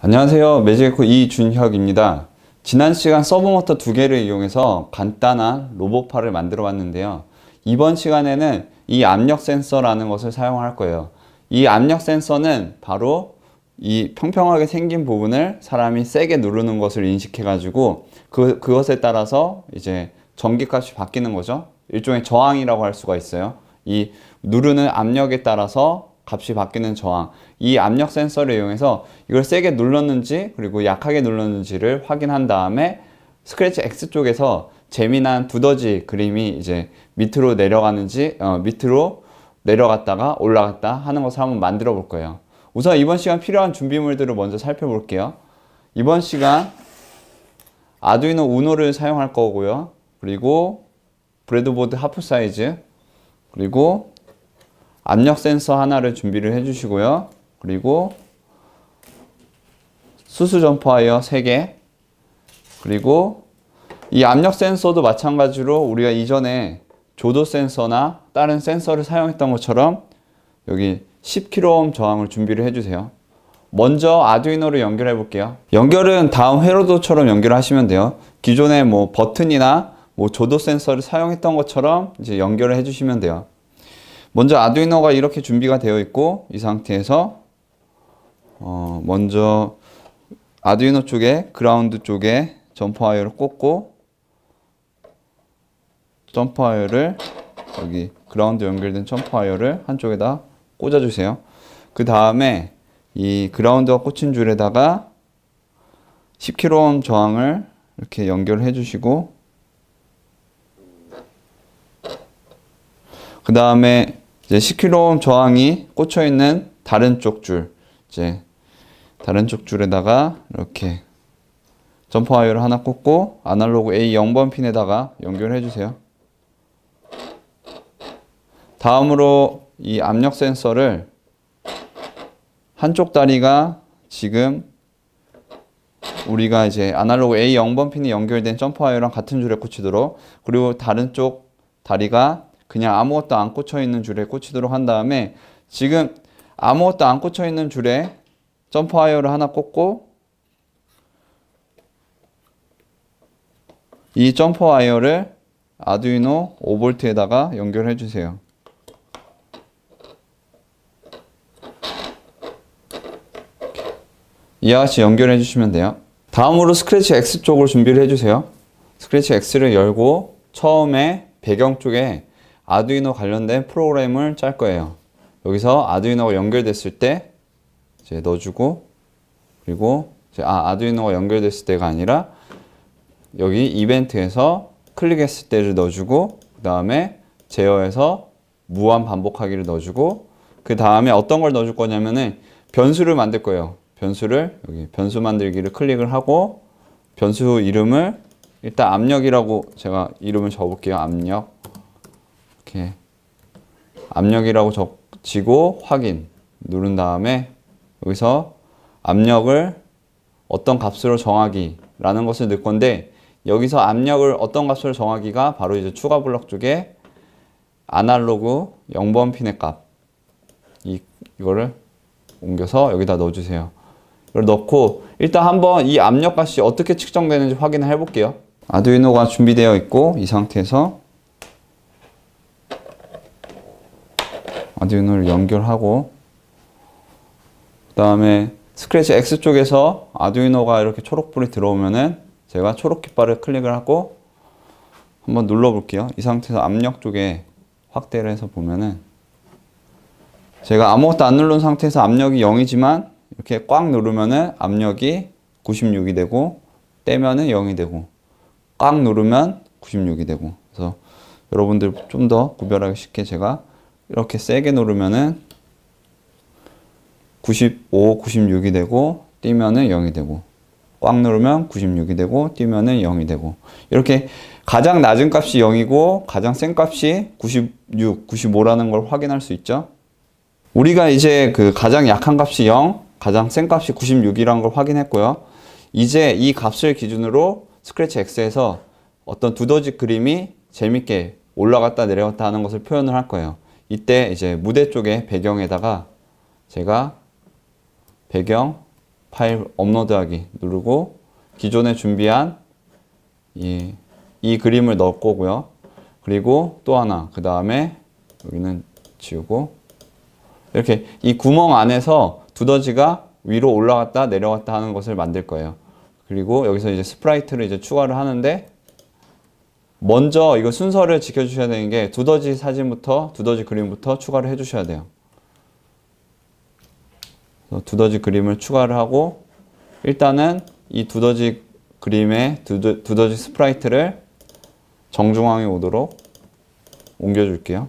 안녕하세요 매직에코 이준혁입니다 지난 시간 서브모터 두 개를 이용해서 간단한 로봇팔을 만들어 봤는데요 이번 시간에는 이 압력 센서라는 것을 사용할 거예요 이 압력 센서는 바로 이 평평하게 생긴 부분을 사람이 세게 누르는 것을 인식해 가지고 그, 그것에 따라서 이제 전기값이 바뀌는 거죠 일종의 저항이라고 할 수가 있어요 이 누르는 압력에 따라서 값이 바뀌는 저항 이 압력 센서를 이용해서 이걸 세게 눌렀는지 그리고 약하게 눌렀는지를 확인한 다음에 스크래치 X 쪽에서 재미난 두더지 그림이 이제 밑으로 내려가는지 어, 밑으로 내려갔다가 올라갔다 하는 것을 한번 만들어 볼 거예요 우선 이번 시간 필요한 준비물들을 먼저 살펴볼게요 이번 시간 아두이노 우노를 사용할 거고요 그리고 브레드보드 하프 사이즈 그리고 압력 센서 하나를 준비를 해주시고요. 그리고 수수 점프와이어 3개 그리고 이 압력 센서도 마찬가지로 우리가 이전에 조도 센서나 다른 센서를 사용했던 것처럼 여기 10kΩ 저항을 준비를 해주세요. 먼저 아두이노를 연결해 볼게요. 연결은 다음 회로도처럼 연결하시면 돼요. 기존에 뭐 버튼이나 뭐 조도 센서를 사용했던 것처럼 이제 연결을 해주시면 돼요. 먼저 아두이노가 이렇게 준비가 되어 있고 이 상태에서 어 먼저 아두이노 쪽에 그라운드 쪽에 점프 와이어를 꽂고 점프 와이어를 여기 그라운드 연결된 점프 와이어를 한쪽에다 꽂아주세요. 그 다음에 이그라운드가 꽂힌 줄에다가 10kΩ 저항을 이렇게 연결해 주시고 그 다음에 이제 10kg 저항이 꽂혀 있는 다른 쪽줄 이제 다른 쪽 줄에다가 이렇게 점퍼 와이어를 하나 꽂고 아날로그 A 0번 핀에다가 연결해 주세요. 다음으로 이 압력 센서를 한쪽 다리가 지금 우리가 이제 아날로그 A 0번 핀이 연결된 점퍼 와이어랑 같은 줄에 꽂히도록 그리고 다른 쪽 다리가 그냥 아무것도 안 꽂혀 있는 줄에 꽂히도록 한 다음에 지금 아무것도 안 꽂혀 있는 줄에 점프 와이어를 하나 꽂고 이 점프 와이어를 아두이노 5V에다가 연결해 주세요. 이와 같이 연결해 주시면 돼요. 다음으로 스크래치 X 쪽을 준비를 해주세요. 스크래치 X를 열고 처음에 배경 쪽에 아두이노 관련된 프로그램을 짤 거예요. 여기서 아두이노가 연결됐을 때 이제 넣어주고 그리고 이제 아 아두이노가 연결됐을 때가 아니라 여기 이벤트에서 클릭했을 때를 넣어주고 그 다음에 제어에서 무한 반복하기를 넣어주고 그 다음에 어떤 걸 넣어줄 거냐면은 변수를 만들 거예요. 변수를 여기 변수 만들기를 클릭을 하고 변수 이름을 일단 압력이라고 제가 이름을 적어볼게요. 압력 이렇게 압력이라고 적치고 확인 누른 다음에 여기서 압력을 어떤 값으로 정하기라는 것을 넣을 건데 여기서 압력을 어떤 값으로 정하기가 바로 이제 추가 블럭 쪽에 아날로그 0번 핀의 값 이, 이거를 옮겨서 여기다 넣어주세요 이걸 넣고 일단 한번 이 압력 값이 어떻게 측정되는지 확인해 을 볼게요 아두이노가 준비되어 있고 이 상태에서 아두이노를 연결하고 그 다음에 스크래치 X 쪽에서 아두이노가 이렇게 초록불이 들어오면은 제가 초록 깃발을 클릭을 하고 한번 눌러 볼게요 이 상태에서 압력 쪽에 확대를 해서 보면은 제가 아무것도 안 누른 상태에서 압력이 0이지만 이렇게 꽉 누르면은 압력이 96이 되고 떼면은 0이 되고 꽉 누르면 96이 되고 그래서 여러분들 좀 더 구별하기 쉽게 제가 이렇게 세게 누르면은 95, 96이 되고 뛰면은 0이 되고 꽉 누르면 96이 되고 뛰면은 0이 되고 이렇게 가장 낮은 값이 0이고 가장 센 값이 96, 95라는 걸 확인할 수 있죠. 우리가 이제 그 가장 약한 값이 0, 가장 센 값이 96이라는 걸 확인했고요. 이제 이 값을 기준으로 스크래치 X에서 어떤 두더지 그림이 재밌게 올라갔다 내려갔다 하는 것을 표현을 할 거예요. 이때 이제 무대 쪽에 배경에다가 제가 배경 파일 업로드하기 누르고 기존에 준비한 이, 이 그림을 넣을 거고요. 그리고 또 하나 그 다음에 여기는 지우고 이렇게 이 구멍 안에서 두더지가 위로 올라갔다 내려갔다 하는 것을 만들 거예요. 그리고 여기서 이제 스프라이트를 이제 추가를 하는데 먼저 이거 순서를 지켜주셔야 되는 게 두더지 사진부터 두더지 그림부터 추가를 해주셔야 돼요. 두더지 그림을 추가를 하고 일단은 이 두더지 그림에 두더, 두더지 스프라이트를 정중앙에 오도록 옮겨줄게요.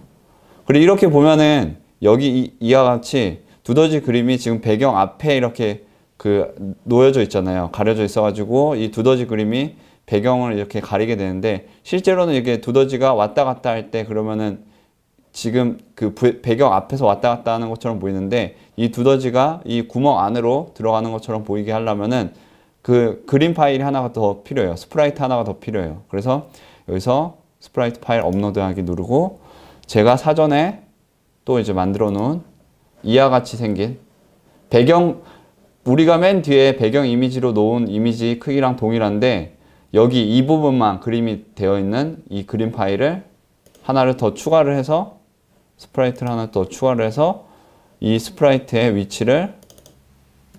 그리고 이렇게 보면은 여기 이, 와 같이 두더지 그림이 지금 배경 앞에 이렇게 그 놓여져 있잖아요. 가려져 있어가지고 이 두더지 그림이 배경을 이렇게 가리게 되는데 실제로는 이렇게 두더지가 왔다 갔다 할 때 그러면은 지금 그 배경 앞에서 왔다 갔다 하는 것처럼 보이는데 이 두더지가 이 구멍 안으로 들어가는 것처럼 보이게 하려면은 그 그림 파일이 하나가 더 필요해요. 스프라이트 하나가 더 필요해요. 그래서 여기서 스프라이트 파일 업로드하기 누르고 제가 사전에 또 이제 만들어 놓은 이와 같이 생긴 배경 우리가 맨 뒤에 배경 이미지로 놓은 이미지 크기랑 동일한데 여기 이 부분만 그림이 되어 있는 이 그림 파일을 하나를 더 추가를 해서 스프라이트를 하나 더 추가를 해서 이 스프라이트의 위치를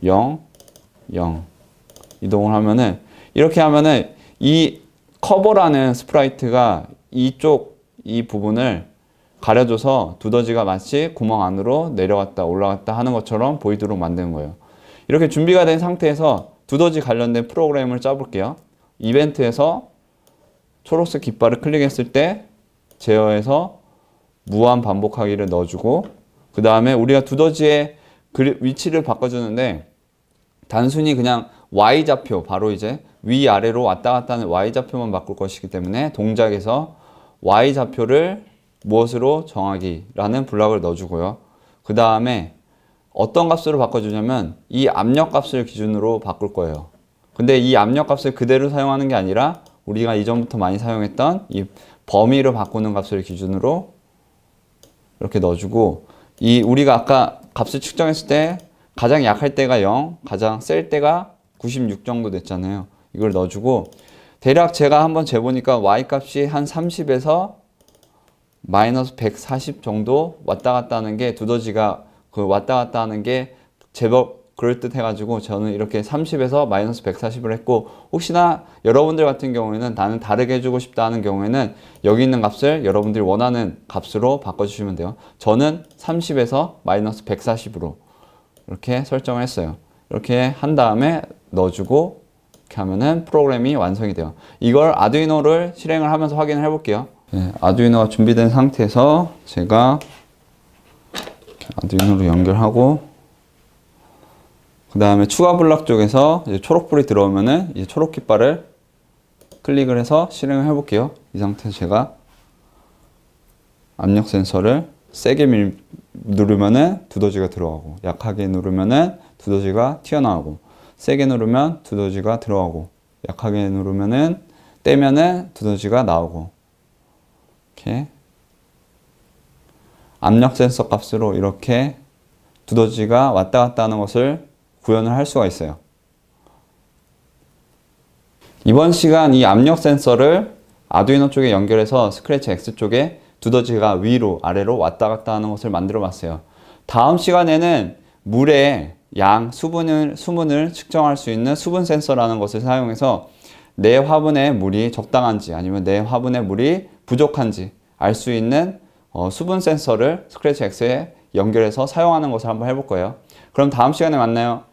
0, 0 이동을 하면은 이렇게 하면은 이 커버라는 스프라이트가 이쪽 이 부분을 가려줘서 두더지가 마치 구멍 안으로 내려갔다 올라갔다 하는 것처럼 보이도록 만드는 거예요. 이렇게 준비가 된 상태에서 두더지 관련된 프로그램을 짜볼게요. 이벤트에서 초록색 깃발을 클릭했을 때 제어해서 무한 반복하기를 넣어주고 그 다음에 우리가 두더지의 위치를 바꿔주는데 단순히 그냥 Y좌표 바로 이제 위아래로 왔다 갔다 하는 Y좌표만 바꿀 것이기 때문에 동작에서 Y좌표를 무엇으로 정하기라는 블락을 넣어주고요. 그 다음에 어떤 값으로 바꿔주냐면 이 압력 값을 기준으로 바꿀 거예요. 근데 이 압력 값을 그대로 사용하는 게 아니라 우리가 이전부터 많이 사용했던 이 범위를 바꾸는 값을 기준으로 이렇게 넣어주고 이 우리가 아까 값을 측정했을 때 가장 약할 때가 0, 가장 셀 때가 96 정도 됐잖아요. 이걸 넣어주고 대략 제가 한번 재보니까 y값이 한 30에서 마이너스 140 정도 왔다 갔다 하는 게 두더지가 그 왔다 갔다 하는 게 제법 그럴듯 해가지고 저는 이렇게 30에서 마이너스 140을 했고 혹시나 여러분들 같은 경우에는 나는 다르게 해주고 싶다 하는 경우에는 여기 있는 값을 여러분들이 원하는 값으로 바꿔주시면 돼요. 저는 30에서 마이너스 140으로 이렇게 설정을 했어요. 이렇게 한 다음에 넣어주고 이렇게 하면은 프로그램이 완성이 돼요. 이걸 아두이노를 실행을 하면서 확인을 해볼게요. 네, 아두이노가 준비된 상태에서 제가 아두이노로 연결하고 그 다음에 추가 블락 쪽에서 초록불이 들어오면은 이제 초록 깃발을 클릭을 해서 실행을 해볼게요. 이 상태에서 제가 압력 센서를 세게 밀, 누르면은 두더지가 들어가고 약하게 누르면은 두더지가 튀어나오고 세게 누르면 두더지가 들어가고 약하게 누르면은 떼면은 두더지가 나오고 이렇게 압력 센서 값으로 이렇게 두더지가 왔다 갔다 하는 것을 구현을 할 수가 있어요. 이번 시간 이 압력 센서를 아두이노 쪽에 연결해서 스크래치 X 쪽에 두더지가 위로 아래로 왔다 갔다 하는 것을 만들어 봤어요. 다음 시간에는 물의 양, 수분을, 수분을 측정할 수 있는 수분 센서라는 것을 사용해서 내 화분에 물이 적당한지 아니면 내 화분에 물이 부족한지 알 수 있는 어, 수분 센서를 스크래치 X에 연결해서 사용하는 것을 한번 해볼 거예요. 그럼 다음 시간에 만나요.